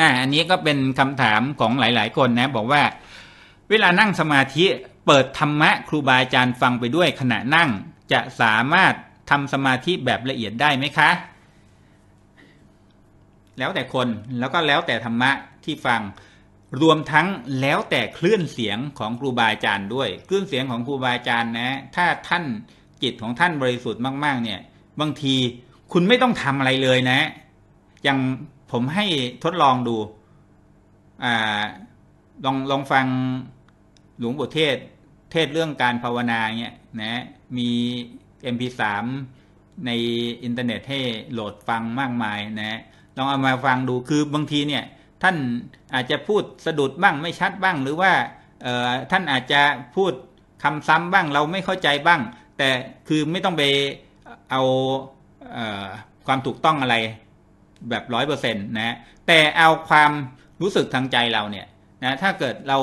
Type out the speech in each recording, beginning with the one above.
อ่าอันนี้ก็เป็นคำถามของหลายๆ คนนะบอกว่า เวลานั่งสมาธิเปิดธรรมะ ครูบาอาจารย์ฟังไปด้วยขณะนั่งจะสามารถทำสมาธิแบบละเอียดได้ไหมคะ แล้วแต่คนแล้วก็แล้วแต่ธรรมะที่ฟังรวมทั้งแล้วแต่คลื่นเสียงของครูบาอาจารย์ด้วย คลื่นเสียงของครูบาอาจารย์นะ ถ้าท่านจิตของท่านบริสุทธิ์มาก ๆ เนี่ย บางทีคุณไม่ต้องทำอะไรเลยนะอย่างผมให้ทดลองดูอลองลองฟังหลวงปู่เทศเทศเรื่องการภาวนาเนี่ยนะ มี MP3 ในอินเทอร์เน็ตให้โหลดฟังมากมายนะลองเอามาฟังดู คือบางทีเนี่ยท่านอาจจะพูดสะดุดบ้างไม่ชัดบ้าง หรือว่าท่านอาจจะพูดคำซ้ำบ้าง เราไม่เข้าใจบ้าง แต่คือไม่ต้องไปเอาความถูกต้องอะไรแบบร้อยเปอร์เซ็นต์นะแต่เอาความรู้สึกทางใจเราเนี่ยนะ ถ้าเกิดเรา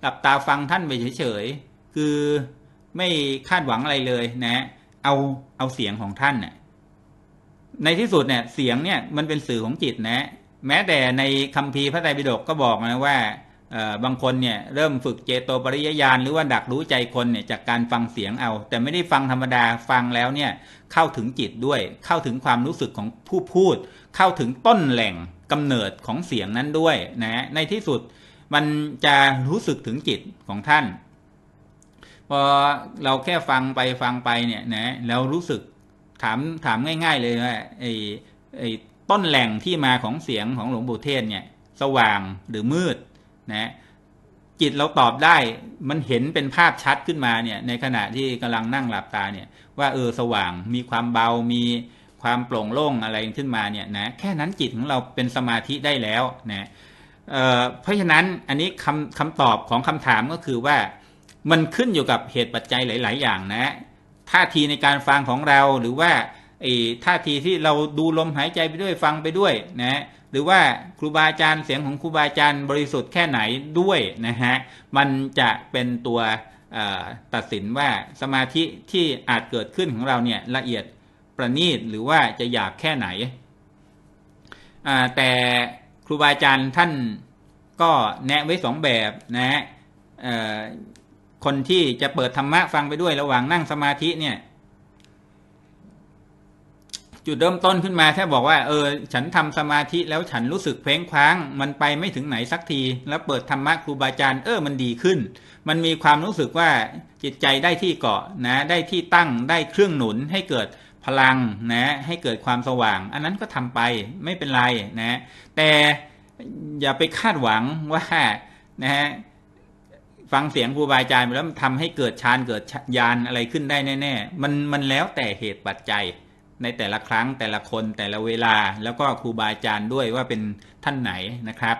หลับตาฟังท่านไปเฉยๆ คือไม่คาดหวังอะไรเลยนะ เอาเอาเสียงของท่านนะ่ในที่สุดเนี่ยเสียงเนี่ยมันเป็นสื่อของจิตนะ แม้แต่ในคัมภีร์พระไตรปิฎกก็บอกนะว่าบางคนเนี่ยเริ่มฝึกเจโตปริยญาณหรือว่าดักรู้ใจคนเนี่ยจากการฟังเสียงเอา แต่ไม่ได้ฟังธรรมดาฟังแล้วเนี่ยเข้าถึงจิตด้วย เข้าถึงความรู้สึกของผู้พูด เข้าถึงต้นแหล่งกำเนิดของเสียงนั้นด้วยนะในที่สุดมันจะรู้สึกถึงจิตของท่านพอเราแค่ฟังไปฟังไปเนี่ยนะเรารู้สึกถามถามง่ายๆเลยว่าไอ้ไอ้ต้นแหล่งที่มาของเสียงของหลวงปู่เทศเนี่ยสว่างหรือมืดนะจิตเราตอบได้มันเห็นเป็นภาพชัดขึ้นมาเนี่ยในขณะที่กำลังนั่งหลับตาเนี่ยว่าเออสว่างมีความเบามีความโปร่งโล่งอะไรขึ้นมาเนี่ยนะแค่นั้นจิตของเราเป็นสมาธิได้แล้วนะเเพราะฉะนั้นอันนี้คำคำตอบของคำถามก็คือว่า มันขึ้นอยู่กับเหตุปัจจัยหลาย ๆ อย่างนะ ท่าทีในการฟังของเราหรือว่าท่าทีที่เราดูลมหายใจไปด้วยฟังไปด้วยนะหรือว่าครูบาอาจารย์เสียงของครูบาอาจารย์บริสุทธิ์แค่ไหนด้วยนะฮะมันจะเป็นตัวตัดสินว่าสมาธิที่อาจเกิดขึ้นของเราเนี่ยละเอียดประณีตหรือว่าจะหยาบแค่ไหน แต่ครูบาอาจารย์ท่านก็แนะไว้สองแบบนะฮะคนที่จะเปิดธรรมะฟังไปด้วยระหว่างนั่งสมาธิเนี่ยจุดเริ่มต้นขึ้นมาแค่บอกว่าเออฉันทำสมาธิแล้วฉันรู้สึกเพว้งคว้าง มันไปไม่ถึงไหนสักที แล้วเปิดธรรมะครูบาอาจารย์เออมันดีขึ้น มันมีความรู้สึกว่าจิตใจได้ที่เกาะนะได้ที่ตั้งได้เครื่องหนุน ให้เกิดพลังนะให้เกิดความสว่าง อันนั้นก็ทำไปไม่เป็นไรนะแต่อย่าไปคาดหวังว่านะฮะฟังเสียงครูบาอาจารย์แล้วมันทำให้เกิดฌานเกิดญาณอะไรขึ้นได้แน่ๆมันมันแล้วแต่เหตุปัจจัยในแต่ละครั้งแต่ละคนแต่ละเวลา แล้วก็ครูบาอาจารย์ด้วยว่าเป็นท่านไหนนะครับ